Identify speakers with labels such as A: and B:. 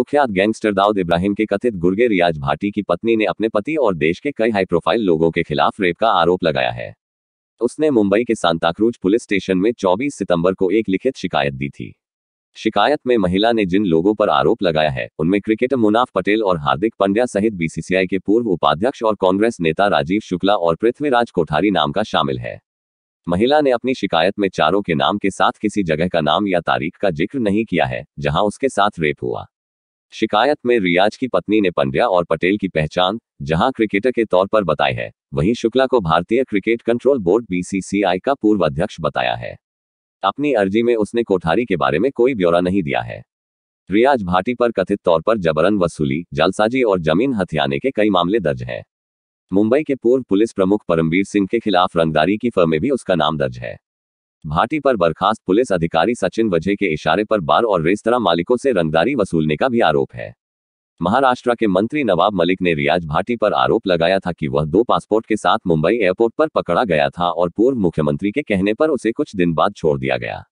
A: कुख्यात गैंगस्टर दाऊद इब्राहिम के कथित गुर्गे रियाज भाटी की पत्नी ने अपने पति और देश के कई हाई प्रोफाइल लोगों के खिलाफ रेप का आरोप लगाया है उसने मुंबई के सांताक्रूज पुलिस स्टेशन में 24 सितंबर को एक लिखित शिकायत दी थी शिकायत में महिला ने जिन लोगों पर आरोप लगाया है उनमें क्रिकेटर मुनाफ पटेल और हार्दिक पंड्या सहित बीसीसीआई के पूर्व उपाध्यक्ष और कांग्रेस नेता राजीव शुक्ला और पृथ्वीराज कोठारी नाम का शामिल है महिला ने अपनी शिकायत में चारों के नाम के साथ किसी जगह का नाम या तारीख का जिक्र नहीं किया है जहां उसके साथ रेप हुआ शिकायत में रियाज की पत्नी ने पंड्या और पटेल की पहचान जहां क्रिकेटर के तौर पर बताई है वहीं शुक्ला को भारतीय क्रिकेट कंट्रोल बोर्ड बीसीसीआई का पूर्व अध्यक्ष बताया है अपनी अर्जी में उसने कोठारी के बारे में कोई ब्यौरा नहीं दिया है रियाज भाटी पर कथित तौर पर जबरन वसूली जालसाजी और जमीन हथियाने के कई मामले दर्ज हैं मुंबई के पूर्व पुलिस प्रमुख परमवीर सिंह के खिलाफ रंगदारी की फर्म में भी उसका नाम दर्ज है भाटी पर बर्खास्त पुलिस अधिकारी सचिन वजह के इशारे पर बार और रेस्तरा मालिकों से रंगदारी वसूलने का भी आरोप है महाराष्ट्र के मंत्री नवाब मलिक ने रियाज भाटी पर आरोप लगाया था कि वह दो पासपोर्ट के साथ मुंबई एयरपोर्ट पर पकड़ा गया था और पूर्व मुख्यमंत्री के कहने पर उसे कुछ दिन बाद छोड़ दिया गया